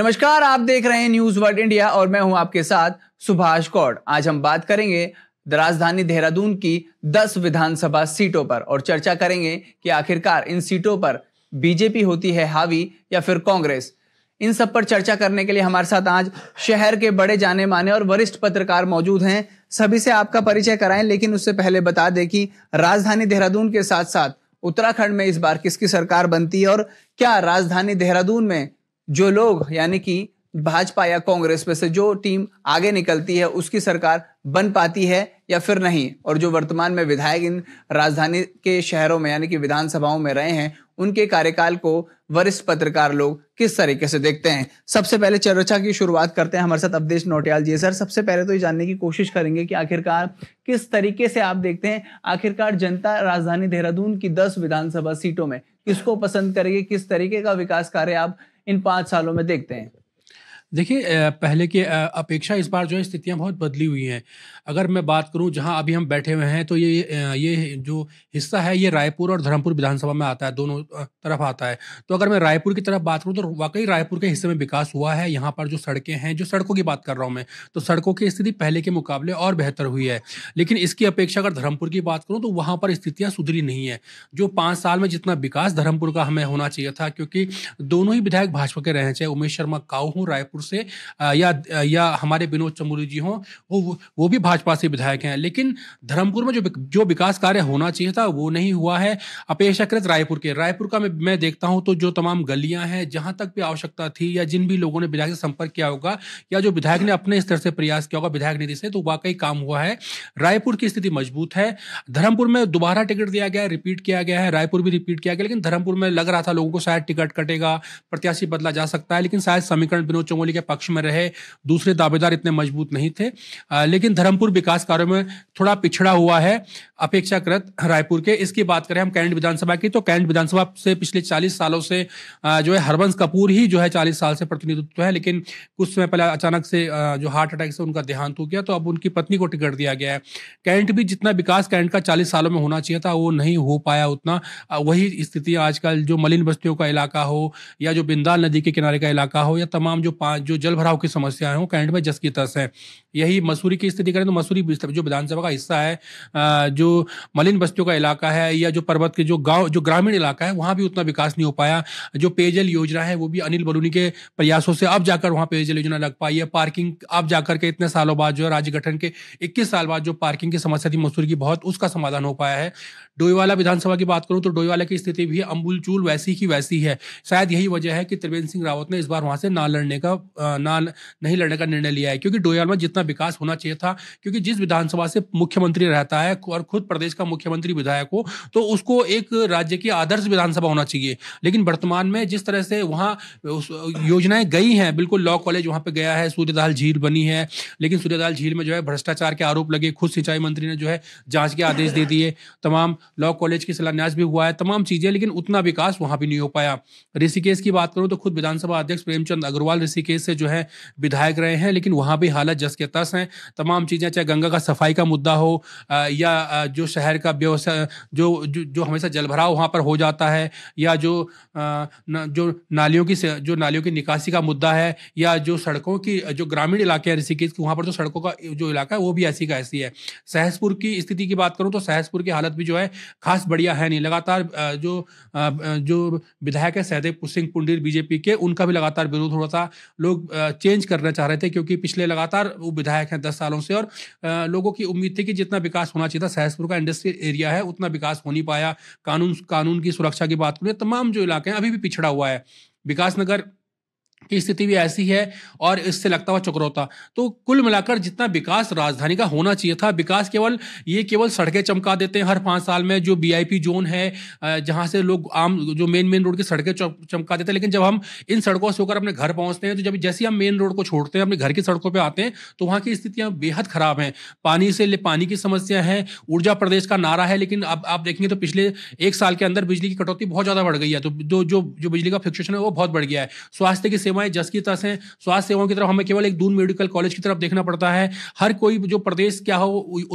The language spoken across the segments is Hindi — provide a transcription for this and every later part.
नमस्कार आप देख रहे हैं न्यूज वर्ल्ड इंडिया और मैं हूं आपके साथ सुभाष कौड़ आज हम बात करेंगे राजधानी देहरादून की 10 विधानसभा सीटों पर और चर्चा करेंगे कि आखिरकार इन सीटों पर बीजेपी होती है हावी या फिर कांग्रेस इन सब पर चर्चा करने के लिए हमारे साथ आज शहर के बड़े जाने माने और वरिष्ठ पत्रकार मौजूद हैं सभी से आपका परिचय कराएं लेकिन उससे पहले बता दें कि राजधानी देहरादून के साथ साथ उत्तराखंड में इस बार किसकी सरकार बनती है और क्या राजधानी देहरादून में जो लोग यानी कि भाजपा या कांग्रेस में से जो टीम आगे निकलती है उसकी सरकार बन पाती है या फिर नहीं और जो वर्तमान में विधायक इन राजधानी के शहरों में यानी कि विधानसभाओं में रहे हैं उनके कार्यकाल को वरिष्ठ पत्रकार लोग किस तरीके से देखते हैं सबसे पहले चर्चा की शुरुआत करते हैं हमारे साथ अवधेश नोटियाल जी सर सबसे पहले तो ये जानने की कोशिश करेंगे कि आखिरकार किस तरीके से आप देखते हैं आखिरकार जनता राजधानी देहरादून की दस विधानसभा सीटों में किसको पसंद करेगी किस तरीके का विकास कार्य आप इन पांच सालों में देखते हैं देखिए पहले की अपेक्षा इस बार जो है स्थितियाँ बहुत बदली हुई हैं अगर मैं बात करूँ जहाँ अभी हम बैठे हुए हैं तो ये ये जो हिस्सा है ये रायपुर और धर्मपुर विधानसभा में आता है दोनों तरफ आता है तो अगर मैं रायपुर की तरफ बात करूँ तो वाकई रायपुर के हिस्से में विकास हुआ है यहाँ पर जो सड़कें हैं जो सड़कों की बात कर रहा हूँ मैं तो सड़कों की स्थिति पहले के मुकाबले और बेहतर हुई है लेकिन इसकी अपेक्षा अगर धर्मपुर की बात करूँ तो वहाँ पर स्थितियाँ सुधरी नहीं है जो पाँच साल में जितना विकास धर्मपुर का हमें होना चाहिए था क्योंकि दोनों ही विधायक भाजपा के रहे चाहे उमेश शर्मा काऊ हूँ रायपुर गोरखपुर से या या हमारे विनोद चमोली जी हों वो वो भी भाजपा से विधायक हैं लेकिन धर्मपुर में जो जो विकास कार्य होना चाहिए था वो नहीं हुआ है अपेक्षाकृत रायपुर के रायपुर का मैं, मैं देखता हूँ तो जो तमाम गलियाँ हैं जहाँ तक भी आवश्यकता थी या जिन भी लोगों ने विधायक से संपर्क किया होगा या जो विधायक ने अपने स्तर से प्रयास किया होगा विधायक निधि से तो वाकई काम हुआ है रायपुर की स्थिति मजबूत है धर्मपुर में दोबारा टिकट दिया गया रिपीट किया गया है रायपुर भी रिपीट किया गया लेकिन धर्मपुर में लग रहा था लोगों को शायद टिकट कटेगा प्रत्याशी बदला जा सकता है लेकिन शायद समीकरण विनोद चंगोली कोहली के पक्ष में रहे दूसरे दावेदार इतने मजबूत नहीं थे आ, लेकिन धर्मपुर विकास कार्यो में थोड़ा पिछड़ा हुआ है अपेक्षाकृत रायपुर के इसकी बात करें हम कैंट विधानसभा की तो कैंट विधानसभा से पिछले चालीस सालों से जो है हरवंश कपूर ही जो है चालीस साल से प्रतिनिधित्व है लेकिन कुछ समय पहले अचानक से जो हार्ट अटैक से उनका देहांत हो गया तो अब उनकी पत्नी को टिकट दिया गया है कैंट भी जितना विकास कैंट का चालीस सालों में होना चाहिए था वो नहीं हो पाया उतना वही स्थिति आजकल जो मलिन बस्तियों का इलाका हो या जो बिंदाल नदी के किनारे का इलाका हो या तमाम जो पाँच जो जल भराव की समस्या है वो कैंट में जस की तस है यही मसूरी की स्थिति करें तो मसूरी जो विधानसभा का हिस्सा है जो मलिन बस्तियों का इलाका है या जो पर्वत के जो गांव जो ग्रामीण इलाका है वहाँ भी उतना विकास नहीं हो पाया जो पेयजल योजना है वो भी अनिल बलूनी के प्रयासों से अब जाकर वहाँ पेयजल योजना लग पाई है पार्किंग अब जाकर के इतने सालों बाद जो है राज्य गठन के इक्कीस साल बाद जो पार्किंग की समस्या थी मसूरी की बहुत उसका समाधान हो पाया है डोईवाला विधानसभा की बात करूँ तो डोईवाला की स्थिति भी अम्बुलचूल वैसी की वैसी है शायद यही वजह है कि त्रिवेंद्र सिंह रावत ने इस बार वहाँ से ना लड़ने का ना नहीं लड़ने का निर्णय लिया है क्योंकि डोयाल में जितना विकास होना चाहिए था क्योंकि जिस विधानसभा से मुख्यमंत्री रहता है और खुद प्रदेश का मुख्यमंत्री विधायक हो तो उसको एक राज्य की आदर्श विधानसभा होना चाहिए लेकिन वर्तमान में जिस तरह से वहाँ योजनाएं गई हैं बिल्कुल लॉ कॉलेज वहाँ पर गया है सूर्यदाल झील बनी है लेकिन सूर्यदाल झील में जो है भ्रष्टाचार के आरोप लगे खुद सिंचाई मंत्री ने जो है जाँच के आदेश दे दिए तमाम लॉ कॉलेज की शिलान्यास भी हुआ है तमाम चीजें लेकिन उतना विकास वहाँ भी नहीं हो पाया ऋषिकेश की बात करूँ तो खुद विधानसभा अध्यक्ष प्रेमचंद अग्रवाल ऋषिकेश पहले से जो है विधायक रहे हैं लेकिन वहाँ भी हालत जस के तस हैं तमाम चीज़ें चाहे गंगा का सफाई का मुद्दा हो या जो शहर का व्यवसाय जो जो हमेशा जलभराव वहाँ पर हो जाता है या जो जो नालियों की जो नालियों की निकासी का मुद्दा है या जो सड़कों की जो ग्रामीण इलाके हैं ऋषिकेश के वहाँ पर जो तो सड़कों का जो इलाका है वो भी ऐसी का ऐसी है सहसपुर की स्थिति की बात करूँ तो सहसपुर की हालत भी जो है खास बढ़िया है नहीं लगातार जो जो विधायक है सहदेव सिंह पुंडीर बीजेपी के उनका भी लगातार विरोध हो रहा था लोग चेंज करना चाह रहे थे क्योंकि पिछले लगातार वो विधायक हैं दस सालों से और लोगों की उम्मीद थी कि जितना विकास होना चाहिए था सहसपुर का इंडस्ट्रियल एरिया है उतना विकास हो नहीं पाया कानून कानून की सुरक्षा की बात करें तमाम जो इलाके हैं अभी भी पिछड़ा हुआ है विकासनगर की स्थिति भी ऐसी है और इससे लगता हुआ चक्रोता तो कुल मिलाकर जितना विकास राजधानी का होना चाहिए था विकास केवल ये केवल सड़कें चमका देते हैं हर पाँच साल में जो बी जोन है जहाँ से लोग आम जो मेन मेन रोड की सड़कें चमका देते हैं लेकिन जब हम इन सड़कों से होकर अपने घर पहुँचते हैं तो जब जैसे हम मेन रोड को छोड़ते हैं अपने घर की सड़कों पर आते हैं तो वहाँ की स्थितियाँ बेहद खराब हैं पानी से पानी की समस्या है ऊर्जा प्रदेश का नारा है लेकिन अब आप देखेंगे तो पिछले एक साल के अंदर बिजली की कटौती बहुत ज़्यादा बढ़ गई है तो जो जो बिजली का फिक्सेशन है वो बहुत बढ़ गया है स्वास्थ्य की सेवा सेवाएं जस की तरह से स्वास्थ्य सेवाओं की तरफ हमें केवल एक दून मेडिकल कॉलेज की तरफ देखना पड़ता है हर कोई जो प्रदेश क्या हो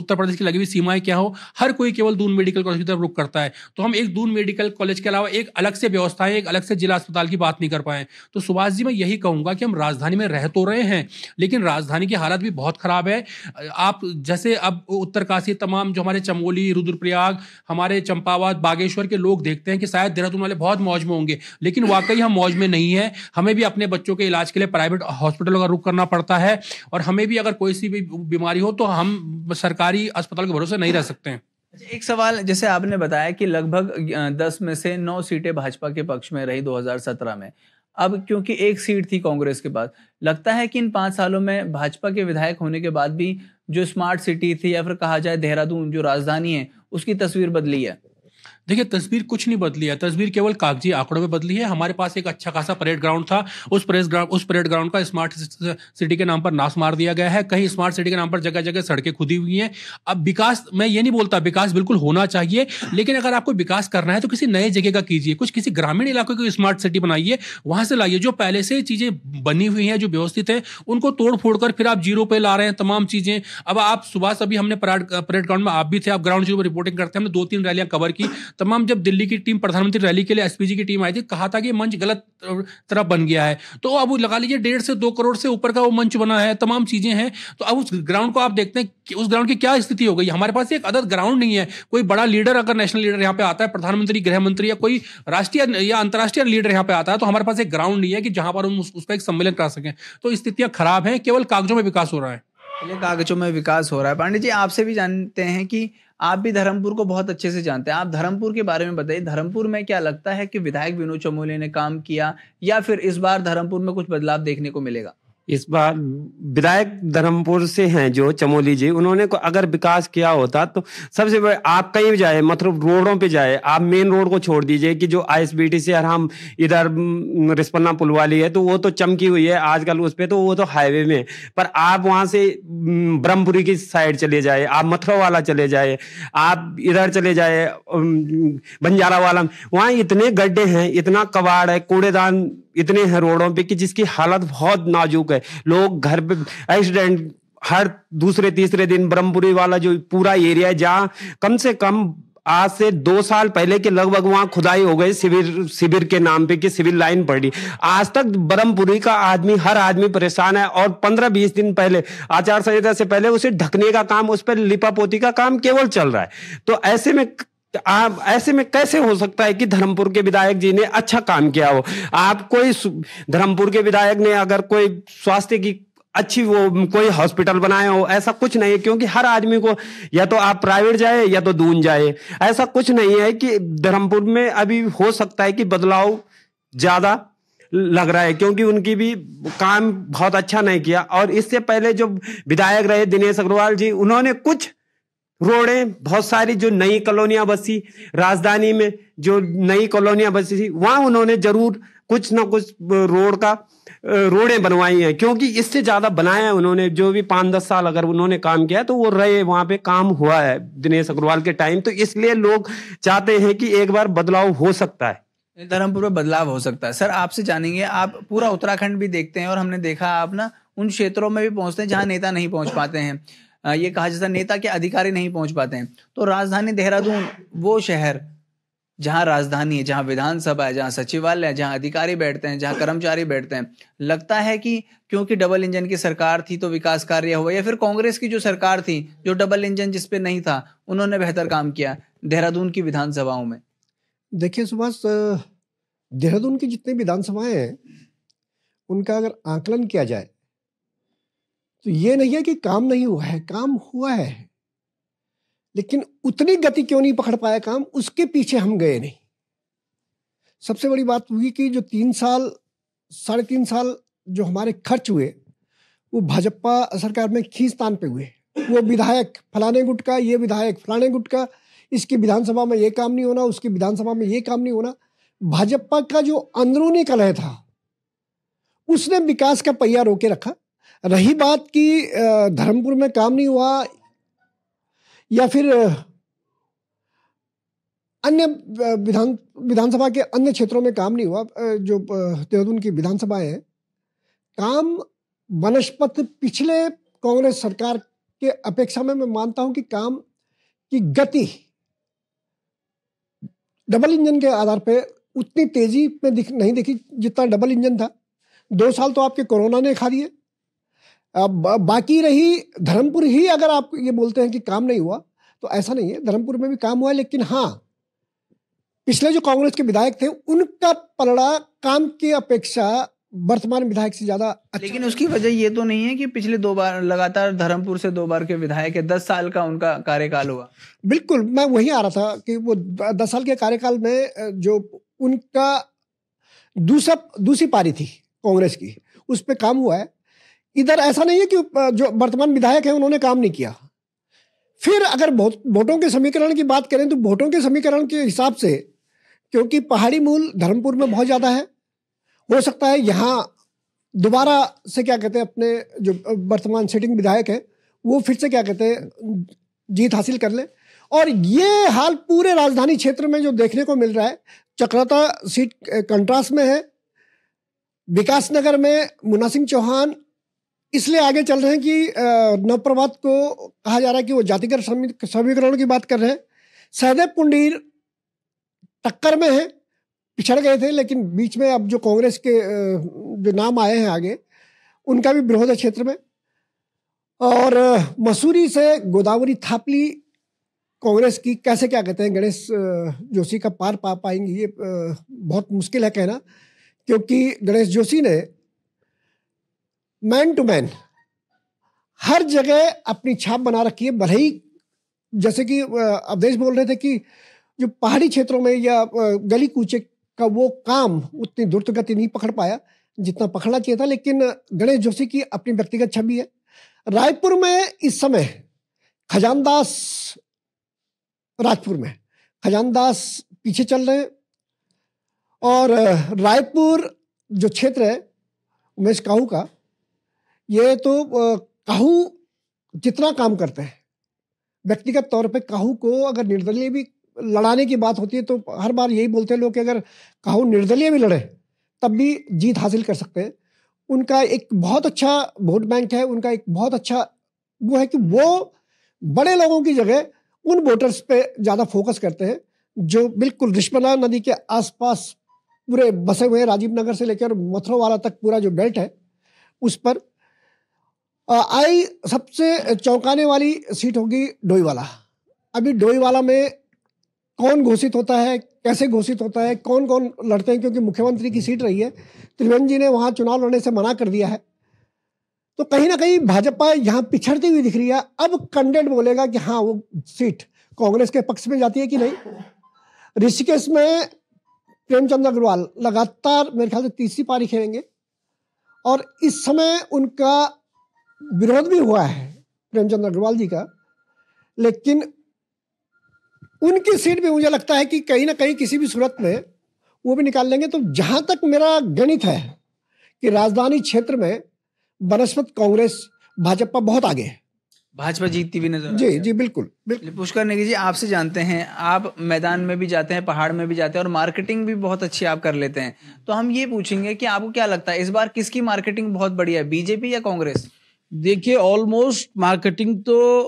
उत्तर प्रदेश की लगी हुई सीमाएं क्या हो हर कोई केवल दून मेडिकल कॉलेज की तरफ रुख करता है तो हम एक दून मेडिकल कॉलेज के अलावा एक अलग से व्यवस्थाएं एक अलग से जिला अस्पताल की बात नहीं कर पाए तो सुभाष जी मैं यही कहूंगा कि हम राजधानी में रह तो रहे हैं लेकिन राजधानी की हालत भी बहुत खराब है आप जैसे अब उत्तरकाशी तमाम जो हमारे चमोली रुद्रप्रयाग हमारे चंपावत बागेश्वर के लोग देखते हैं कि शायद देहरादून वाले बहुत मौज में होंगे लेकिन वाकई हम मौज में नहीं है हमें भी अपने बच्चों के इलाज के लिए प्राइवेट हॉस्पिटलों का रुख करना पड़ता है और हमें भी अगर कोई सी भी बीमारी हो तो हम सरकारी अस्पताल के भरोसे नहीं रह सकते हैं अच्छा, एक सवाल जैसे आपने बताया कि लगभग दस में से नौ सीटें भाजपा के पक्ष में रही 2017 में अब क्योंकि एक सीट थी कांग्रेस के पास लगता है कि इन पांच सालों में भाजपा के विधायक होने के बाद भी जो स्मार्ट सिटी थी या फिर कहा जाए देहरादून जो राजधानी है उसकी तस्वीर बदली है देखिए तस्वीर कुछ नहीं बदली है तस्वीर केवल कागजी आंकड़ों में बदली है हमारे पास एक अच्छा खासा परेड ग्राउंड था उस परेड ग्राउंड उस परेड ग्राउंड का स्मार्ट सिटी के नाम पर नाश मार दिया गया है कहीं स्मार्ट सिटी के नाम पर जगह जगह सड़कें खुदी हुई हैं अब विकास मैं ये नहीं बोलता विकास बिल्कुल होना चाहिए लेकिन अगर आपको विकास करना है तो किसी नए जगह का कीजिए कुछ किसी ग्रामीण इलाके को स्मार्ट सिटी बनाइए वहां से लाइए जो पहले से चीजें बनी हुई हैं जो व्यवस्थित है उनको तोड़ फोड़ कर फिर आप जीरो पे ला रहे हैं तमाम चीजें अब आप सुबह से अभी हमने परेड ग्राउंड में आप भी थे आप ग्राउंड जीरो पर रिपोर्टिंग करते हैं हमने दो तीन रैलियां कवर की तमाम जब दिल्ली की टीम प्रधानमंत्री रैली के लिए एस की टीम आई थी कहा था कि मंच गलत तरफ बन गया है तो अब लगा लीजिए डेढ़ से दो करोड़ से ऊपर का वो मंच बना है तमाम चीजें हैं तो अब उस ग्राउंड को आप देखते हैं कि उस ग्राउंड की क्या स्थिति हो गई हमारे पास एक अदर ग्राउंड नहीं है कोई बड़ा लीडर अगर नेशनल लीडर यहाँ पे आता है प्रधानमंत्री गृह मंत्री या कोई राष्ट्रीय या अंतर्राष्ट्रीय लीडर यहाँ पे आता है तो हमारे पास एक ग्राउंड नहीं है कि जहां पर हम उस, उसका एक सम्मेलन करा सकें तो स्थितियां खराब है केवल कागजों में विकास हो रहा है पहले कागजों में विकास हो रहा है पांडे जी आपसे भी जानते हैं कि आप भी धर्मपुर को बहुत अच्छे से जानते हैं आप धर्मपुर के बारे में बताइए धर्मपुर में क्या लगता है कि विधायक विनोद चमोले ने काम किया या फिर इस बार धर्मपुर में कुछ बदलाव देखने को मिलेगा इस बार विधायक धर्मपुर से हैं जो चमोली जी उन्होंने को अगर विकास किया होता तो सबसे बड़े आप कहीं जाए मतलब रोडों पे जाए आप मेन रोड को छोड़ दीजिए कि जो आईएसबीटी से हम इधर रिस्पन्ना पुल वाली है तो वो तो चमकी हुई है आजकल उस पर तो वो तो हाईवे में पर आप वहाँ से ब्रह्मपुरी की साइड चले जाए आप मथुरा वाला चले जाए आप इधर चले जाए बंजारा वाला वहाँ इतने गड्ढे हैं इतना कबाड़ है कूड़ेदान इतने हैं रोडों पे कि जिसकी हालत बहुत नाजुक है लोग घर पे एक्सीडेंट हर दूसरे तीसरे दिन ब्रह्मपुरी वाला जो पूरा एरिया है जहाँ कम से कम आज से दो साल पहले के लगभग वहां खुदाई हो गई शिविर शिविर के नाम पे कि सिविल लाइन पड़ी आज तक ब्रह्मपुरी का आदमी हर आदमी परेशान है और पंद्रह बीस दिन पहले आचार संहिता से पहले उसे ढकने का काम उस पर लिपापोती का काम केवल चल रहा है तो ऐसे में तो आप ऐसे में कैसे हो सकता है कि धर्मपुर के विधायक जी ने अच्छा काम किया हो आप कोई धर्मपुर के विधायक ने अगर कोई स्वास्थ्य की अच्छी वो कोई हॉस्पिटल बनाए हो ऐसा कुछ नहीं है क्योंकि हर आदमी को या तो आप प्राइवेट जाए या तो दून जाए ऐसा कुछ नहीं है कि धर्मपुर में अभी हो सकता है कि बदलाव ज्यादा लग रहा है क्योंकि उनकी भी काम बहुत अच्छा नहीं किया और इससे पहले जो विधायक रहे दिनेश अग्रवाल जी उन्होंने कुछ रोडें बहुत सारी जो नई कॉलोनियां बसी राजधानी में जो नई कॉलोनियां बसी थी वहां उन्होंने जरूर कुछ ना कुछ रोड का रोडें बनवाई हैं क्योंकि इससे ज्यादा बनाया है उन्होंने जो भी पांच दस साल अगर उन्होंने काम किया तो वो रहे वहां पे काम हुआ है दिनेश अग्रवाल के टाइम तो इसलिए लोग चाहते हैं कि एक बार बदलाव हो सकता है धर्मपुर में बदलाव हो सकता है सर आपसे जानेंगे आप पूरा उत्तराखंड भी देखते हैं और हमने देखा आप ना उन क्षेत्रों में भी पहुंचते हैं जहां नेता नहीं पहुंच पाते हैं ये कहा जाता नेता के अधिकारी नहीं पहुंच पाते हैं तो राजधानी देहरादून वो शहर जहां राजधानी है जहां विधानसभा है जहां सचिवालय है जहां अधिकारी बैठते हैं जहां कर्मचारी बैठते हैं लगता है कि क्योंकि डबल इंजन की सरकार थी तो विकास कार्य हुआ या फिर कांग्रेस की जो सरकार थी जो डबल इंजन जिसपे नहीं था उन्होंने बेहतर काम किया देहरादून की विधानसभाओं में देखिए सुभाष देहरादून की जितनी विधानसभाएं हैं उनका अगर आकलन किया जाए तो ये नहीं है कि काम नहीं हुआ है काम हुआ है लेकिन उतनी गति क्यों नहीं पकड़ पाया काम उसके पीछे हम गए नहीं सबसे बड़ी बात हुई कि जो तीन साल साढ़े तीन साल जो हमारे खर्च हुए वो भाजपा सरकार में खींचतान पे हुए वो विधायक फलाने गुट का ये विधायक फलाने गुट का इसकी विधानसभा में ये काम नहीं होना उसकी विधानसभा में ये काम नहीं होना भाजपा का जो अंदरूनी कलह था उसने विकास का पहिया रोके रखा रही बात की धर्मपुर में काम नहीं हुआ या फिर अन्य विधान विधानसभा के अन्य क्षेत्रों में काम नहीं हुआ जो देहरादून की विधानसभा है काम वनस्पत पिछले कांग्रेस सरकार के अपेक्षा में मैं मानता हूं कि काम की गति डबल इंजन के आधार पर उतनी तेजी में दिख नहीं दिखी जितना डबल इंजन था दो साल तो आपके कोरोना ने खा दिए अब बाकी रही धर्मपुर ही अगर आप ये बोलते हैं कि काम नहीं हुआ तो ऐसा नहीं है धर्मपुर में भी काम हुआ है लेकिन हाँ पिछले जो कांग्रेस के विधायक थे उनका पलड़ा काम की अपेक्षा वर्तमान विधायक से ज्यादा अच्छा लेकिन उसकी वजह ये तो नहीं है कि पिछले दो बार लगातार धर्मपुर से दो बार के विधायक है दस साल का उनका कार्यकाल हुआ बिल्कुल मैं वही आ रहा था कि वो दस साल के कार्यकाल में जो उनका दूसरा दूसरी पारी थी कांग्रेस की उस पर काम हुआ है इधर ऐसा नहीं है कि जो वर्तमान विधायक हैं उन्होंने काम नहीं किया फिर अगर वोटों के समीकरण की बात करें तो वोटों के समीकरण के हिसाब से क्योंकि पहाड़ी मूल धर्मपुर में बहुत ज़्यादा है हो सकता है यहाँ दोबारा से क्या कहते हैं अपने जो वर्तमान सिटिंग विधायक हैं वो फिर से क्या कहते हैं जीत हासिल कर लें और ये हाल पूरे राजधानी क्षेत्र में जो देखने को मिल रहा है चक्रता सीट कंट्रास्ट में है विकास नगर में मुना सिंह चौहान इसलिए आगे चल रहे हैं कि नवप्रभात को कहा जा रहा है कि वो जातिगत समीकरण की बात कर रहे हैं सहदेव पुंडीर टक्कर में है पिछड़ गए थे लेकिन बीच में अब जो कांग्रेस के जो नाम आए हैं आगे उनका भी विरोध है क्षेत्र में और मसूरी से गोदावरी थापली कांग्रेस की कैसे क्या कहते हैं गणेश जोशी का पार पा पाएंगे ये बहुत मुश्किल है कहना क्योंकि गणेश जोशी ने मैन टू मैन हर जगह अपनी छाप बना रखी है भले ही जैसे कि अवधेश बोल रहे थे कि जो पहाड़ी क्षेत्रों में या गली कूचे का वो काम उतनी द्रुत गति नहीं पकड़ पाया जितना पकड़ना चाहिए था लेकिन गणेश जोशी की अपनी व्यक्तिगत छवि है रायपुर में इस समय खजानदास राजपुर में खजानदास पीछे चल रहे हैं और रायपुर जो क्षेत्र है उमेश काहू का ये तो काहू जितना काम करते हैं व्यक्तिगत तौर पे काहू को अगर निर्दलीय भी लड़ाने की बात होती है तो हर बार यही बोलते हैं लोग कि अगर काहू निर्दलीय भी लड़े तब भी जीत हासिल कर सकते हैं उनका एक बहुत अच्छा वोट बैंक है उनका एक बहुत अच्छा वो है कि वो बड़े लोगों की जगह उन वोटर्स पे ज़्यादा फोकस करते हैं जो बिल्कुल रिश्मना नदी के आसपास पूरे बसे हुए राजीव नगर से लेकर मथुरा वाला तक पूरा जो बेल्ट है उस पर आई सबसे चौंकाने वाली सीट होगी डोईवाला अभी डोईवाला में कौन घोषित होता है कैसे घोषित होता है कौन कौन लड़ते हैं क्योंकि मुख्यमंत्री की सीट रही है त्रिवेंद्र जी ने वहाँ चुनाव लड़ने से मना कर दिया है तो कहीं ना कहीं भाजपा यहाँ पिछड़ती हुई दिख रही है अब कंडेंट बोलेगा कि हाँ वो सीट कांग्रेस के पक्ष में जाती है कि नहीं ऋषिकेश में प्रेमचंद अग्रवाल लगातार मेरे ख्याल से तीसरी पारी खेलेंगे और इस समय उनका विरोध भी हुआ है प्रेमचंद अग्रवाल जी का लेकिन उनकी सीट भी मुझे लगता है कि कहीं ना कहीं किसी भी सूरत में वो भी निकाल लेंगे तो जहां तक मेरा गणित है कि राजधानी क्षेत्र में बनस्पत कांग्रेस भाजपा बहुत आगे है भाजपा जीतती भी नजर जी जी बिल्कुल बिल्कुल पुष्कर नेगी जी आपसे जानते हैं आप मैदान में भी जाते हैं पहाड़ में भी जाते हैं और मार्केटिंग भी बहुत अच्छी आप कर लेते हैं तो हम ये पूछेंगे कि आपको क्या लगता है इस बार किसकी मार्केटिंग बहुत बढ़िया है बीजेपी या कांग्रेस देखिए ऑलमोस्ट मार्केटिंग तो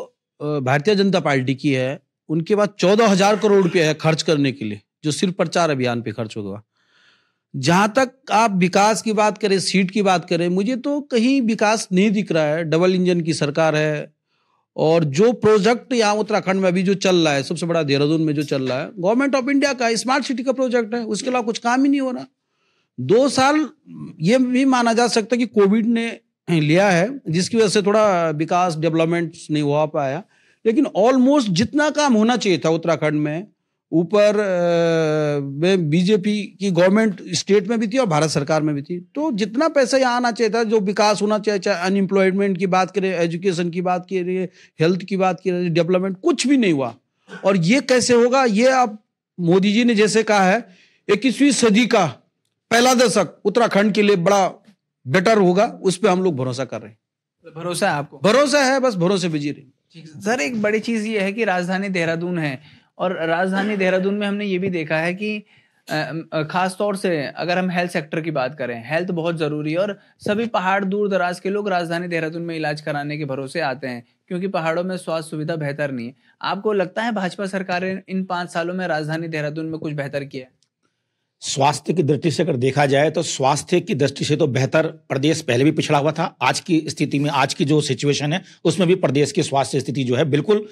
भारतीय जनता पार्टी की है उनके बाद चौदह हजार करोड़ रुपया है खर्च करने के लिए जो सिर्फ प्रचार अभियान पे खर्च होगा जहां तक आप विकास की बात करें सीट की बात करें मुझे तो कहीं विकास नहीं दिख रहा है डबल इंजन की सरकार है और जो प्रोजेक्ट यहाँ उत्तराखंड में अभी जो चल रहा है सबसे बड़ा देहरादून में जो चल रहा है गवर्नमेंट ऑफ इंडिया का स्मार्ट सिटी का प्रोजेक्ट है उसके अलावा कुछ काम ही नहीं हो रहा दो साल ये भी माना जा सकता है कि कोविड ने लिया है जिसकी वजह से थोड़ा विकास डेवलपमेंट नहीं हो पाया लेकिन ऑलमोस्ट जितना काम होना चाहिए था उत्तराखंड में ऊपर में बीजेपी की गवर्नमेंट स्टेट में भी थी और भारत सरकार में भी थी तो जितना पैसा यहाँ आना चाहिए था जो विकास होना चाहिए चाहे अनएम्प्लॉयमेंट की बात करें एजुकेशन की बात करिए हेल्थ की बात करिए डेवलपमेंट कुछ भी नहीं हुआ और ये कैसे होगा ये आप मोदी जी ने जैसे कहा है इक्कीसवीं सदी का पहला दशक उत्तराखंड के लिए बड़ा बेटर होगा उस पर हम लोग भरोसा कर रहे हैं तो भरोसा है आपको भरोसा है बस भरोसे बिजी रहे सर एक बड़ी चीज ये है कि राजधानी देहरादून है और राजधानी देहरादून में हमने ये भी देखा है कि खास तौर से अगर हम हेल्थ सेक्टर की बात करें हेल्थ बहुत ज़रूरी है और सभी पहाड़ दूर दराज के लोग राजधानी देहरादून में इलाज कराने के भरोसे आते हैं क्योंकि पहाड़ों में स्वास्थ्य सुविधा बेहतर नहीं है आपको लगता है भाजपा सरकार ने इन पांच सालों में राजधानी देहरादून में कुछ बेहतर किया है स्वास्थ्य की दृष्टि से अगर देखा जाए तो स्वास्थ्य की दृष्टि से तो बेहतर प्रदेश पहले भी पिछड़ा हुआ था आज की स्थिति में आज की जो सिचुएशन है उसमें भी प्रदेश की स्वास्थ्य स्थिति जो है बिल्कुल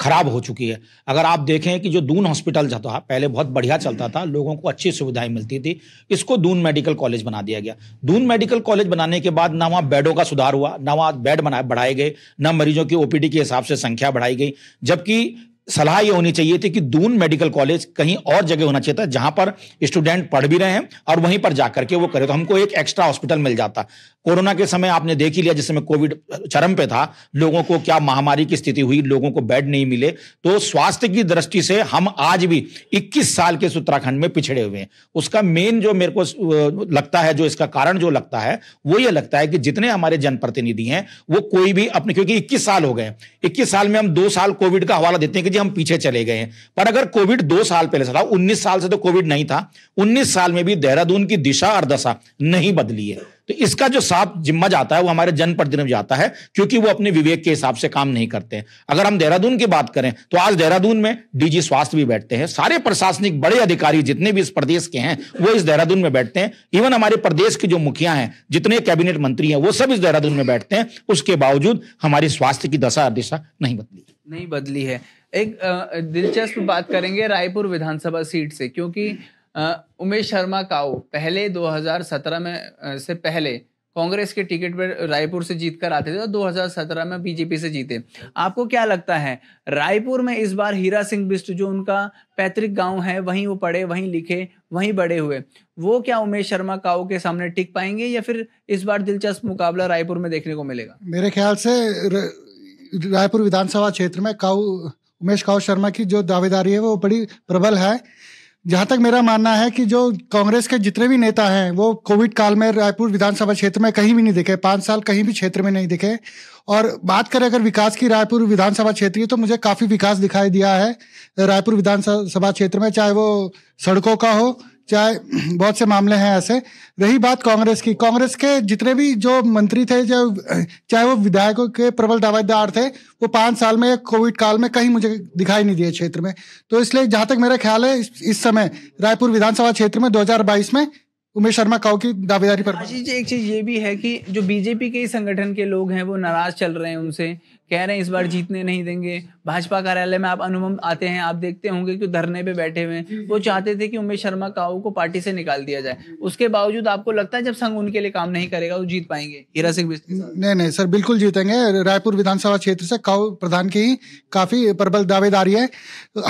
खराब हो चुकी है अगर आप देखें कि जो दून हॉस्पिटल जो था पहले बहुत बढ़िया चलता था लोगों को अच्छी सुविधाएं मिलती थी इसको दून मेडिकल कॉलेज बना दिया गया दून मेडिकल कॉलेज बनाने के बाद ना वहाँ बेडों का सुधार हुआ ना वहाँ बेड बनाए बढ़ाए गए ना मरीजों की ओपीडी के हिसाब से संख्या बढ़ाई गई जबकि सलाह ये होनी चाहिए थी कि दून मेडिकल कॉलेज कहीं और जगह होना चाहिए था जहां पर स्टूडेंट पढ़ भी रहे हैं और वहीं पर जाकर के वो करे तो हमको एक एक्स्ट्रा हॉस्पिटल मिल जाता कोरोना के समय आपने देख ही लिया जिस समय कोविड चरम पे था लोगों को क्या महामारी की स्थिति हुई लोगों को बेड नहीं मिले तो स्वास्थ्य की दृष्टि से हम आज भी इक्कीस साल के उत्तराखंड में पिछड़े हुए हैं उसका मेन जो मेरे को लगता है जो इसका कारण जो लगता है वो ये लगता है कि जितने हमारे जनप्रतिनिधि हैं वो कोई भी अपने क्योंकि इक्कीस साल हो गए इक्कीस साल में हम दो साल कोविड का हवाला देते हैं कि कि हम पीछे चले गए हैं पर अगर कोविड दो साल पहले से था उन्नीस साल से तो कोविड नहीं था उन्नीस साल में भी देहरादून की दिशा और दशा नहीं बदली है तो इसका जो साफ जिम्मा जाता है वो हमारे जनप्रतिनिधि जाता है क्योंकि वो अपने विवेक के हिसाब से काम नहीं करते हैं अगर हम देहरादून की बात करें तो आज देहरादून में डीजी स्वास्थ्य भी बैठते हैं सारे प्रशासनिक बड़े अधिकारी जितने भी इस प्रदेश के हैं वो इस देहरादून में बैठते हैं इवन हमारे प्रदेश के जो मुखिया हैं जितने कैबिनेट मंत्री हैं वो सब इस देहरादून में बैठते हैं उसके बावजूद हमारी स्वास्थ्य की दशा दिशा नहीं बदली नहीं बदली है एक दिलचस्प बात करेंगे रायपुर विधानसभा सीट से क्योंकि उमेश शर्मा काओ पहले 2017 में से पहले कांग्रेस के टिकट पर रायपुर से जीत कर आते थे और 2017 में बीजेपी से जीते आपको क्या लगता है रायपुर में इस बार हीरा सिंह बिस्ट जो उनका पैतृक गांव है वहीं वो पढ़े वहीं लिखे वहीं बड़े हुए वो क्या उमेश शर्मा काऊ के सामने टिक पाएंगे या फिर इस बार दिलचस्प मुकाबला रायपुर में देखने को मिलेगा मेरे ख्याल से रायपुर विधानसभा क्षेत्र में काऊ उमेश कौर शर्मा की जो दावेदारी है वो बड़ी प्रबल है जहाँ तक मेरा मानना है कि जो कांग्रेस के जितने भी नेता हैं वो कोविड काल में रायपुर विधानसभा क्षेत्र में कहीं भी नहीं दिखे पाँच साल कहीं भी क्षेत्र में नहीं दिखे और बात करें अगर विकास की रायपुर विधानसभा क्षेत्र की तो मुझे काफ़ी विकास दिखाई दिया है रायपुर विधानसभा क्षेत्र में चाहे वो सड़कों का हो चाहे बहुत से मामले हैं ऐसे रही बात कांग्रेस की कांग्रेस के जितने भी जो मंत्री थे जो चाहे वो विधायकों के प्रबल दावेदार थे वो पाँच साल में कोविड काल में कहीं मुझे दिखाई नहीं दिए क्षेत्र में तो इसलिए जहाँ तक मेरा ख्याल है इस, समय रायपुर विधानसभा क्षेत्र में 2022 में उमेश शर्मा काउ की दावेदारी पर एक चीज ये भी है कि जो बीजेपी के ही संगठन के लोग हैं वो नाराज चल रहे हैं उनसे कह रहे हैं इस बार जीतने नहीं देंगे भाजपा कार्यालय में आप अनुभव आते हैं आप देखते होंगे कि धरने पे बैठे हुए हैं वो चाहते थे कि उमेश शर्मा काऊ को पार्टी से निकाल दिया जाए उसके बावजूद आपको लगता है जब संघ उनके लिए काम नहीं करेगा वो जीत पाएंगे हीरा सिंह नहीं नहीं सर बिल्कुल जीतेंगे रायपुर विधानसभा क्षेत्र से काऊ प्रधान की काफी प्रबल दावेदारी है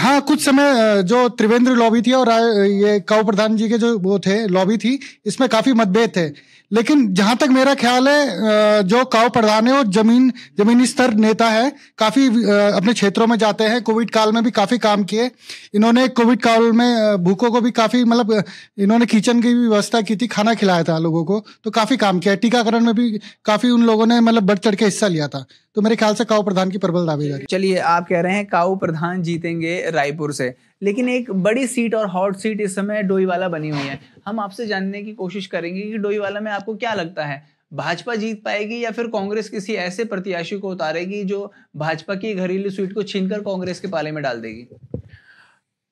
हाँ कुछ समय जो त्रिवेंद्र लॉबी थी और ये काऊ प्रधान जी के जो वो थे लॉबी थी इसमें काफी मतभेद थे लेकिन जहां तक मेरा ख्याल है जो काव प्रधान है और जमीन जमीनी स्तर नेता है काफी अपने क्षेत्रों में जाते हैं कोविड काल में भी काफी काम किए इन्होंने कोविड काल में भूखों को भी काफी मतलब इन्होंने किचन की भी व्यवस्था की थी खाना खिलाया था लोगों को तो काफी काम किया टीकाकरण में भी काफी उन लोगों ने मतलब बढ़ चढ़ के हिस्सा लिया था तो मेरे ख्याल से काऊ प्रधान की प्रबल दावेदारी चलिए आप कह रहे हैं काऊ प्रधान जीतेंगे रायपुर से लेकिन एक बड़ी सीट और हॉट सीट इस समय डोईवाला बनी हुई है हम आपसे जानने की कोशिश करेंगे कि डोईवाला में आपको क्या लगता है भाजपा जीत पाएगी या फिर कांग्रेस किसी ऐसे प्रत्याशी को उतारेगी जो भाजपा की घरेलू सीट को छीनकर कांग्रेस के पाले में डाल देगी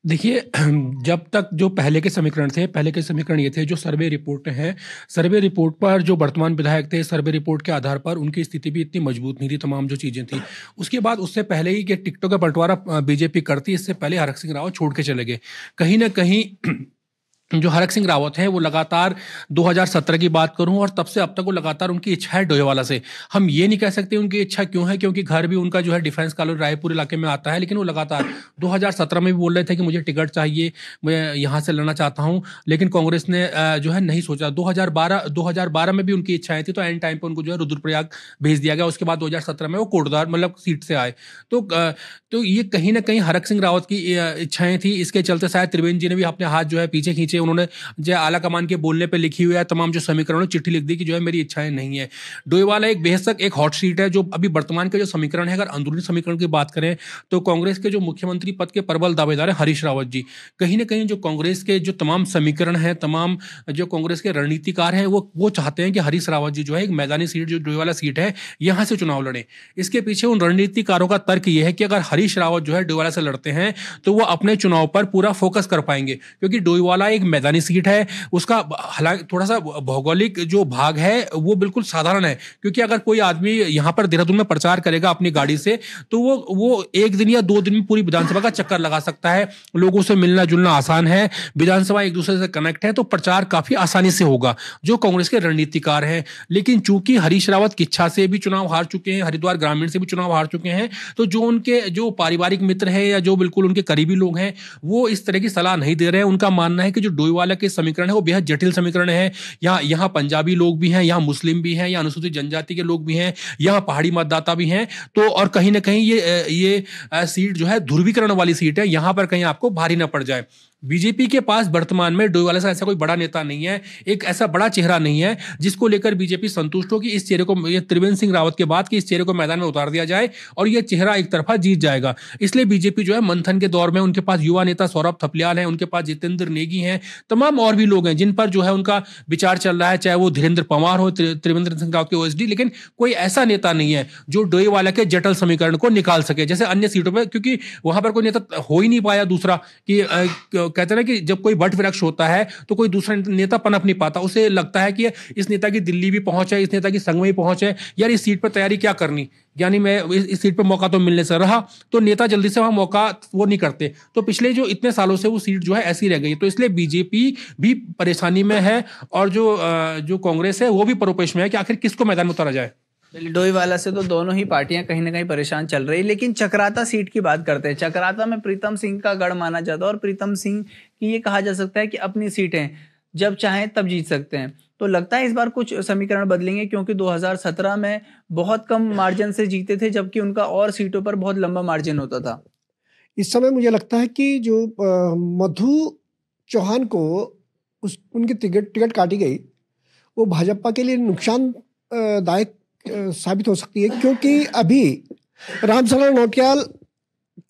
देखिए जब तक जो पहले के समीकरण थे पहले के समीकरण ये थे जो सर्वे रिपोर्ट हैं सर्वे रिपोर्ट पर जो वर्तमान विधायक थे सर्वे रिपोर्ट के आधार पर उनकी स्थिति भी इतनी मजबूत नहीं थी तमाम जो चीज़ें थी उसके बाद उससे पहले ही कि टिकटों का बंटवारा बीजेपी करती इससे पहले हरक सिंह रावत छोड़ के चले गए कहीं ना कहीं जो हरक सिंह रावत हैं वो लगातार 2017 की बात करूं और तब से अब तक वो लगातार उनकी इच्छा है डोएवाला से हम ये नहीं कह सकते उनकी इच्छा क्यों है क्योंकि घर भी उनका जो है डिफेंस कॉलोनी रायपुर इलाके में आता है लेकिन वो लगातार 2017 में भी बोल रहे थे कि मुझे टिकट चाहिए मैं यहाँ से लड़ना चाहता हूँ लेकिन कांग्रेस ने जो है नहीं सोचा दो हज़ार में भी उनकी इच्छाएं थी तो एंड टाइम पर उनको जो है रुद्रप्रयाग भेज दिया गया उसके बाद दो में वो कोटदार मतलब सीट से आए तो तो ये कहीं ना कहीं हरक सिंह रावत की इच्छाएं थी इसके चलते शायद त्रिवेंद्र जी ने भी अपने हाथ जो है पीछे खींचे से उन्होंने जो आला कमान के बोलने पर लिखी हुई है तमाम जो समीकरण समीकरणों चिट्ठी लिख दी कि जो है मेरी इच्छाएं नहीं है डोईवाला एक बेहसक एक हॉट सीट है जो अभी वर्तमान के जो समीकरण है अगर अंदरूनी समीकरण की बात करें तो कांग्रेस के जो मुख्यमंत्री पद के प्रबल दावेदार हैं हरीश रावत जी कहीं ना कहीं जो कांग्रेस के जो तमाम समीकरण हैं तमाम जो कांग्रेस के रणनीतिकार हैं वो वो चाहते हैं कि हरीश रावत जी जो है एक मैदानी सीट जो डोईवाला सीट है यहाँ से चुनाव लड़े इसके पीछे उन रणनीतिकारों का तर्क ये है कि अगर हरीश रावत जो है डोईवाला से लड़ते हैं तो वो अपने चुनाव पर पूरा फोकस कर पाएंगे क्योंकि डोईवाला एक मैदानी सीट है उसका हालांकि थोड़ा सा भौगोलिक जो भाग है वो बिल्कुल साधारण है क्योंकि अगर कोई आदमी यहाँ पर देहरादून में प्रचार करेगा अपनी गाड़ी से तो वो वो एक दिन या दो दिन में पूरी विधानसभा का चक्कर लगा सकता है लोगों से मिलना जुलना आसान है विधानसभा एक दूसरे से कनेक्ट है तो प्रचार काफी आसानी से होगा जो कांग्रेस के रणनीतिकार हैं लेकिन चूंकि हरीश रावत किच्छा से भी चुनाव हार चुके हैं हरिद्वार ग्रामीण से भी चुनाव हार चुके हैं तो जो उनके जो पारिवारिक मित्र हैं या जो बिल्कुल उनके करीबी लोग हैं वो इस तरह की सलाह नहीं दे रहे हैं उनका मानना है कि जो डोईवाला के समीकरण है वो बेहद जटिल समीकरण है यहाँ यहाँ पंजाबी लोग भी हैं यहाँ मुस्लिम भी हैं यहाँ अनुसूचित जनजाति के लोग भी हैं यहाँ पहाड़ी मतदाता भी हैं तो और कहीं ना कहीं ये ये सीट जो है ध्रुवीकरण वाली सीट है यहाँ पर कहीं आपको भारी ना पड़ जाए बीजेपी के पास वर्तमान में डोईवाला सा ऐसा कोई बड़ा नेता नहीं है एक ऐसा बड़ा चेहरा नहीं है जिसको लेकर बीजेपी संतुष्ट हो कि इस चेहरे को त्रिवेंद्र सिंह रावत के बाद कि इस चेहरे को मैदान में उतार दिया जाए और यह चेहरा एक तरफा जीत जाएगा इसलिए बीजेपी जो है मंथन के दौर में उनके पास युवा नेता सौरभ थपलियाल है उनके पास जितेंद्र नेगी हैं तमाम और भी लोग हैं जिन पर जो है उनका विचार चल रहा है चाहे वो धीरेन्द्र पवार हो त्रिवेंद्र सिंह रावत के ओ लेकिन कोई ऐसा नेता नहीं है जो डोईवाला के जटल समीकरण को निकाल सके जैसे अन्य सीटों पर क्योंकि वहां पर कोई नेता हो ही नहीं पाया दूसरा कि कहते हैं ना कि जब कोई वट वृक्ष होता है तो कोई दूसरा नेता पनप नहीं पाता उसे लगता है कि इस नेता की दिल्ली भी पहुंच है इस नेता की संघ में भी पहुंच है यार इस सीट पर तैयारी क्या करनी यानी मैं इस सीट पर मौका तो मिलने से रहा तो नेता जल्दी से वहाँ मौका वो नहीं करते तो पिछले जो इतने सालों से वो सीट जो है ऐसी रह गई तो इसलिए बीजेपी भी परेशानी में है और जो जो कांग्रेस है वो भी परोपेश में है कि आखिर किसको मैदान में उतारा जाए वाला से तो दोनों ही पार्टियां कहीं ना कहीं परेशान चल रही लेकिन चक्राता सीट की बात करते हैं चक्राता में प्रीतम सिंह का गढ़ माना जाता है और प्रीतम सिंह की ये कहा जा सकता है कि अपनी सीटें जब चाहें तब जीत सकते हैं तो लगता है इस बार कुछ समीकरण बदलेंगे क्योंकि 2017 में बहुत कम मार्जिन से जीते थे जबकि उनका और सीटों पर बहुत लंबा मार्जिन होता था इस समय मुझे लगता है कि जो मधु चौहान को उस उनकी टिकट टिकट काटी गई वो भाजपा के लिए नुकसान दायक साबित हो सकती है क्योंकि अभी रामसला नोटियाल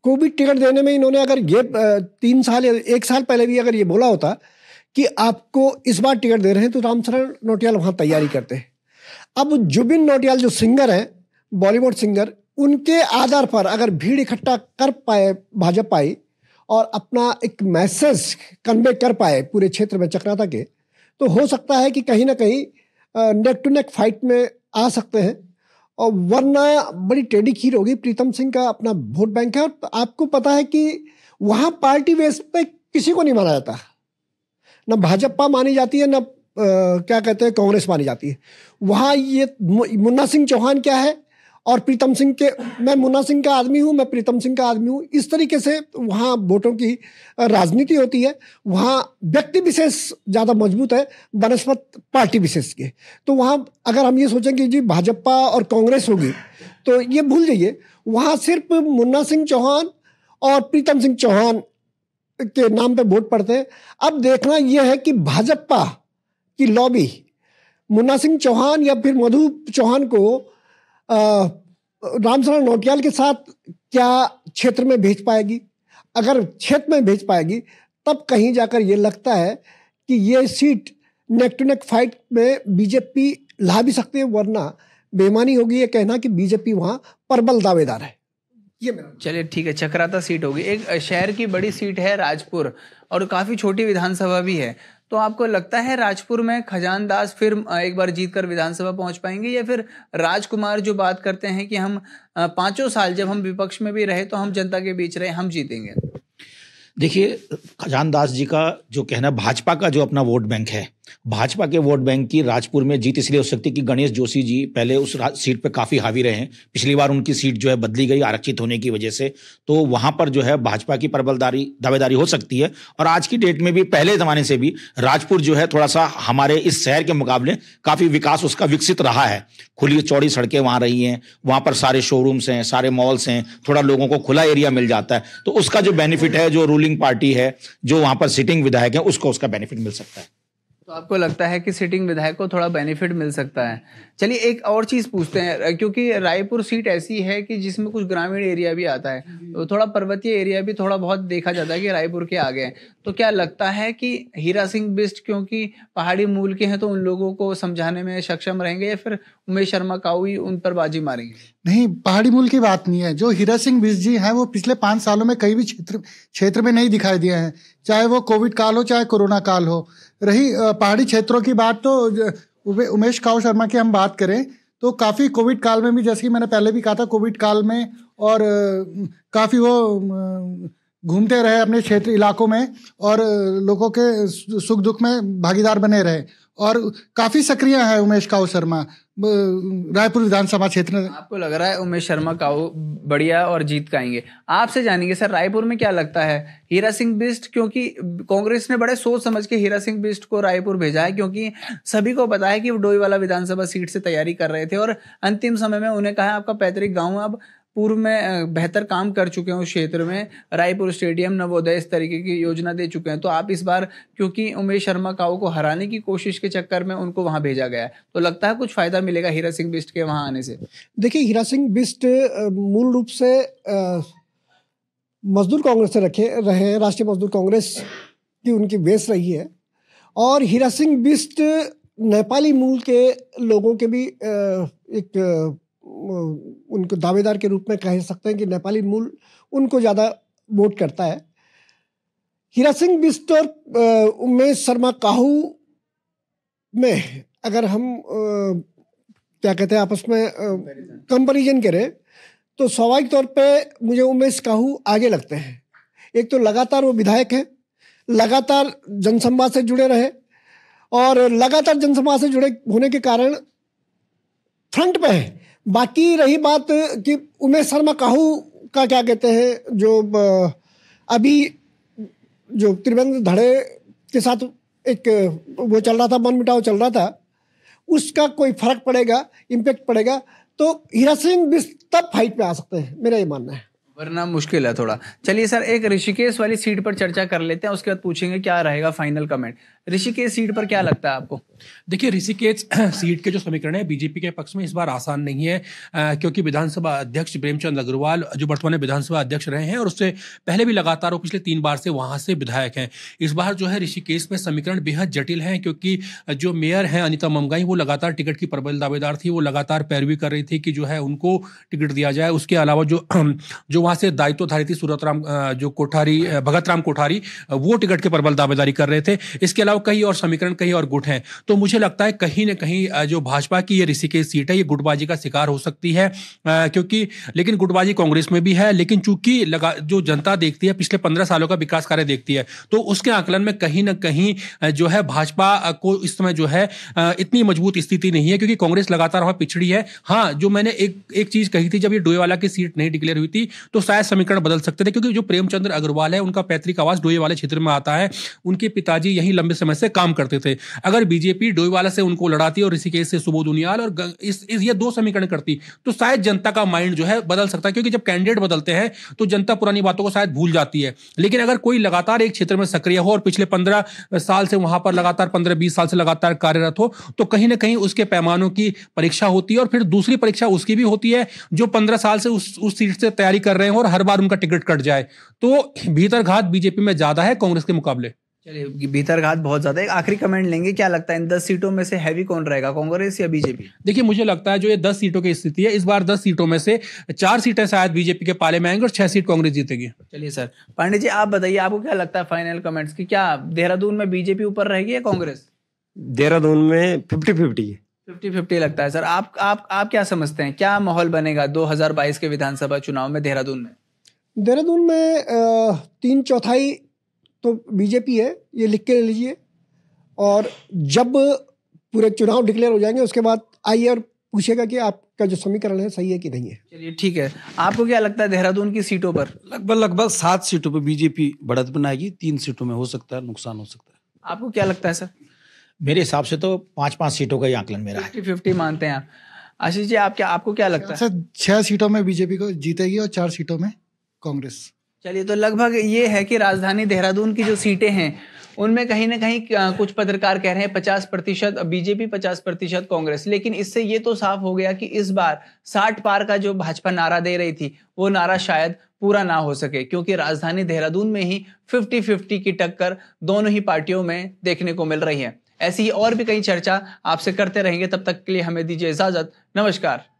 को भी टिकट देने में इन्होंने अगर ये तीन साल या एक साल पहले भी अगर ये बोला होता कि आपको इस बार टिकट दे रहे हैं तो रामचरण नोटियाल वहाँ तैयारी करते हैं अब जुबिन नोटियाल जो सिंगर हैं बॉलीवुड सिंगर उनके आधार पर अगर भीड़ इकट्ठा कर पाए भाजपा आई और अपना एक मैसेज कन्वे कर पाए पूरे क्षेत्र में चक्राता के तो हो सकता है कि कहीं ना कहीं नेक टू नेक फाइट में आ सकते हैं और वरना बड़ी टेढ़ी खीर होगी प्रीतम सिंह का अपना वोट बैंक है और आपको पता है कि वहाँ पार्टी बेस पे किसी को नहीं माना जाता ना भाजपा मानी जाती है न क्या कहते हैं कांग्रेस मानी जाती है वहाँ ये मुन्ना सिंह चौहान क्या है और प्रीतम सिंह के मैं मुन्ना सिंह का आदमी हूँ मैं प्रीतम सिंह का आदमी हूँ इस तरीके से वहाँ वोटों की राजनीति होती है वहाँ व्यक्ति विशेष ज़्यादा मजबूत है बनस्पत पार्टी विशेष के तो वहाँ अगर हम ये सोचें कि जी भाजपा और कांग्रेस होगी तो ये भूल जाइए वहाँ सिर्फ मुन्ना सिंह चौहान और प्रीतम सिंह चौहान के नाम पर वोट पड़ते हैं अब देखना यह है कि भाजपा की लॉबी मुन्ना सिंह चौहान या फिर मधु चौहान को रामचरण नोटियाल के साथ क्या क्षेत्र में भेज पाएगी अगर क्षेत्र में भेज पाएगी तब कहीं जाकर ये लगता है कि ये seat neck to neck fight में बीजेपी ला भी सकती है वरना बेमानी होगी ये कहना कि बीजेपी वहाँ परबल दावेदार है ये चलिए ठीक है चक्राता सीट होगी एक शहर की बड़ी सीट है राजपुर और काफ़ी छोटी विधानसभा भी है तो आपको लगता है राजपुर में खजान दास फिर एक बार जीत कर विधानसभा पहुंच पाएंगे या फिर राजकुमार जो बात करते हैं कि हम पांचों साल जब हम विपक्ष में भी रहे तो हम जनता के बीच रहे हम जीतेंगे देखिए खजान दास जी का जो कहना भाजपा का जो अपना वोट बैंक है भाजपा के वोट बैंक की राजपुर में जीत इसलिए हो सकती है कि गणेश जोशी जी पहले उस सीट पर काफ़ी हावी रहे हैं पिछली बार उनकी सीट जो है बदली गई आरक्षित होने की वजह से तो वहां पर जो है भाजपा की प्रबलदारी दावेदारी हो सकती है और आज की डेट में भी पहले ज़माने से भी राजपुर जो है थोड़ा सा हमारे इस शहर के मुकाबले काफ़ी विकास उसका विकसित रहा है खुली चौड़ी सड़कें वहां रही हैं वहां पर सारे शोरूम्स हैं सारे मॉल्स हैं थोड़ा लोगों को खुला एरिया मिल जाता है तो उसका जो बेनिफिट है जो रूलिंग पार्टी है जो वहां पर सिटिंग विधायक है उसको उसका बेनिफिट मिल सकता है तो आपको लगता है कि सिटिंग विधायक को थोड़ा बेनिफिट मिल सकता है चलिए एक और चीज़ पूछते हैं क्योंकि रायपुर सीट ऐसी है कि जिसमें कुछ ग्रामीण एरिया भी आता है तो थोड़ा पर्वतीय एरिया भी थोड़ा बहुत देखा जाता है कि रायपुर के आगे हैं तो क्या लगता है कि हीरा सिंह बिस्ट क्योंकि पहाड़ी मूल के हैं तो उन लोगों को समझाने में सक्षम रहेंगे या फिर उमेश शर्मा काउई उन पर बाजी मारेंगे नहीं पहाड़ी मूल की बात नहीं है जो हीरा सिंह बिस्ट जी हैं वो पिछले पाँच सालों में कई भी क्षेत्र क्षेत्र में नहीं दिखाई दिए हैं चाहे वो कोविड काल हो चाहे कोरोना काल हो रही पहाड़ी क्षेत्रों की बात तो उमेश काउ शर्मा की हम बात करें तो काफ़ी कोविड काल में भी जैसे कि मैंने पहले भी कहा था कोविड काल में और काफ़ी वो घूमते रहे अपने क्षेत्र इलाकों में और लोगों के सुख दुख में भागीदार बने रहे और काफ़ी सक्रिय हैं उमेश काउ शर्मा रायपुर विधानसभा क्षेत्र आपको लग रहा है उमेश शर्मा का बढ़िया और जीत का आएंगे आपसे जानेंगे सर रायपुर में क्या लगता है हीरा सिंह बिस्ट क्योंकि कांग्रेस ने बड़े सोच समझ के हीरा सिंह बिस्ट को रायपुर भेजा है क्योंकि सभी को पता है कि वो डोईवाला विधानसभा सीट से तैयारी कर रहे थे और अंतिम समय में उन्हें कहा आपका पैतृक गाँव अब पूर्व में बेहतर काम कर चुके हैं उस क्षेत्र में रायपुर स्टेडियम नवोदय इस तरीके की योजना दे चुके हैं तो आप इस बार क्योंकि उमेश शर्मा काओ को हराने की कोशिश के चक्कर में उनको वहां भेजा गया है तो लगता है कुछ फायदा मिलेगा हीरा सिंह बिस्ट के वहां आने से देखिए हीरा सिंह बिस्ट मूल रूप से मजदूर कांग्रेस से रखे रहे हैं राष्ट्रीय मजदूर कांग्रेस की उनकी बेस रही है और हीरा सिंह बिस्ट नेपाली मूल के लोगों के भी एक उनको दावेदार के रूप में कह सकते हैं कि नेपाली मूल उनको ज़्यादा वोट करता है हीरा सिंह बिस्ट और उमेश शर्मा काहू में अगर हम क्या कहते हैं आपस में कंपेरिजन करें तो स्वाभाविक तौर पे मुझे उमेश काहू आगे लगते हैं एक तो लगातार वो विधायक हैं लगातार जनसंवाद से जुड़े रहे और लगातार जनसंवाद से जुड़े होने के कारण फ्रंट पे है बाकी रही बात कि उमेश शर्मा काहू का क्या कहते हैं जो अभी जो त्रिवेंद्र धड़े के साथ एक वो चल रहा था मन मिटाव चल रहा था उसका कोई फर्क पड़ेगा इम्पेक्ट पड़ेगा तो हीरा सिंह भी तब फाइट पे आ सकते हैं मेरा ये मानना है वरना मुश्किल है थोड़ा चलिए सर एक ऋषिकेश वाली सीट पर चर्चा कर लेते हैं उसके बाद पूछेंगे क्या रहेगा फाइनल कमेंट ऋषिकेश सीट पर क्या लगता है आपको देखिए ऋषिकेश सीट के जो समीकरण है बीजेपी के पक्ष में इस बार आसान नहीं है आ, क्योंकि विधानसभा अध्यक्ष प्रेमचंद अग्रवाल जो वर्तमान विधानसभा अध्यक्ष रहे हैं और उससे पहले भी लगातार वो पिछले तीन बार से वहां से विधायक हैं इस बार जो है ऋषिकेश में समीकरण बेहद जटिल है क्योंकि जो मेयर हैं अनिता ममगाई वो लगातार टिकट की प्रबल दावेदार थी वो लगातार पैरवी कर रही थी कि जो है उनको टिकट दिया जाए उसके अलावा जो जो वहां से दायित्वधारी थी सूरत राम जो कोठारी भगत राम कोठारी वो टिकट के प्रबल दावेदारी कर रहे थे इसके अलावा बचाव कहीं और समीकरण कहीं और गुट है तो मुझे लगता है कहीं ना कहीं जो भाजपा की ये ऋषिकेश सीट है ये गुटबाजी का शिकार हो सकती है क्योंकि लेकिन गुटबाजी कांग्रेस में भी है लेकिन चूंकि लगा जो जनता देखती है पिछले पंद्रह सालों का विकास कार्य देखती है तो उसके आकलन में कहीं ना कहीं जो है भाजपा को इस समय जो है इतनी मजबूत स्थिति नहीं है क्योंकि कांग्रेस लगातार वहां पिछड़ी है हाँ जो मैंने एक एक चीज कही थी जब ये डोएवाला की सीट नहीं डिक्लेयर हुई थी तो शायद समीकरण बदल सकते थे क्योंकि जो प्रेमचंद्र अग्रवाल है उनका पैतृक आवास डोए वाले क्षेत्र में आता है उनके पिताजी यही लंबे समय समय से काम करते थे अगर बीजेपी डोईवाला से उनको लड़ाती और ऋषिकेश से सुबोध उनियाल और इस, इस ये दो समीकरण करती तो शायद जनता का माइंड जो है बदल सकता है क्योंकि जब कैंडिडेट बदलते हैं तो जनता पुरानी बातों को शायद भूल जाती है लेकिन अगर कोई लगातार एक क्षेत्र में सक्रिय हो और पिछले पंद्रह साल से वहां पर लगातार पंद्रह बीस साल से लगातार कार्यरत हो तो कहीं ना कहीं उसके पैमानों की परीक्षा होती है और फिर दूसरी परीक्षा उसकी भी होती है जो पंद्रह साल से उस उस सीट से तैयारी कर रहे हैं और हर बार उनका टिकट कट जाए तो भीतर घात बीजेपी में ज्यादा है कांग्रेस के मुकाबले चलिए भीतर घात बहुत ज्यादा एक आखिरी कमेंट लेंगे क्या लगता है इन दस सीटों में से हैवी कौन रहेगा कांग्रेस या बीजेपी देखिए मुझे लगता है जो ये दस सीटों की स्थिति है इस बार दस सीटों में से चार सीटें शायद बीजेपी के पाले में आएंगे और छह सीट कांग्रेस जीतेगी चलिए सर पांडे जी आप बताइए आपको क्या लगता है फाइनल कमेंट्स की क्या देहरादून में बीजेपी ऊपर रहेगी या कांग्रेस देहरादून में फिफ्टी फिफ्टी फिफ्टी फिफ्टी लगता है सर आप आप आप क्या समझते हैं क्या माहौल बनेगा दो के विधानसभा चुनाव में देहरादून में देहरादून में तीन चौथाई तो बीजेपी है ये लिख के ले लीजिए और जब पूरे चुनाव डिक्लेयर हो जाएंगे उसके बाद आइए और पूछेगा कि आपका जो समीकरण है सही है कि नहीं है चलिए ठीक है आपको क्या लगता है देहरादून की सीटों पर लगभग लगभग सात सीटों पर बीजेपी बढ़त बनाएगी तीन सीटों में हो सकता है नुकसान हो सकता है आपको क्या लगता है सर मेरे हिसाब से तो पांच पांच सीटों का ही आंकलन मेरा है फिफ्टी मानते हैं आप आशीष जी आप क्या आपको क्या लगता है सर छह सीटों में बीजेपी को जीतेगी और चार सीटों में कांग्रेस चलिए तो लगभग ये है कि राजधानी देहरादून की जो सीटें हैं उनमें कहीं ना कहीं कुछ पत्रकार कह रहे हैं पचास प्रतिशत बीजेपी पचास प्रतिशत कांग्रेस लेकिन इससे ये तो साफ हो गया कि इस बार साठ पार का जो भाजपा नारा दे रही थी वो नारा शायद पूरा ना हो सके क्योंकि राजधानी देहरादून में ही फिफ्टी फिफ्टी की टक्कर दोनों ही पार्टियों में देखने को मिल रही है ऐसी और भी कई चर्चा आपसे करते रहेंगे तब तक के लिए हमें दीजिए इजाजत नमस्कार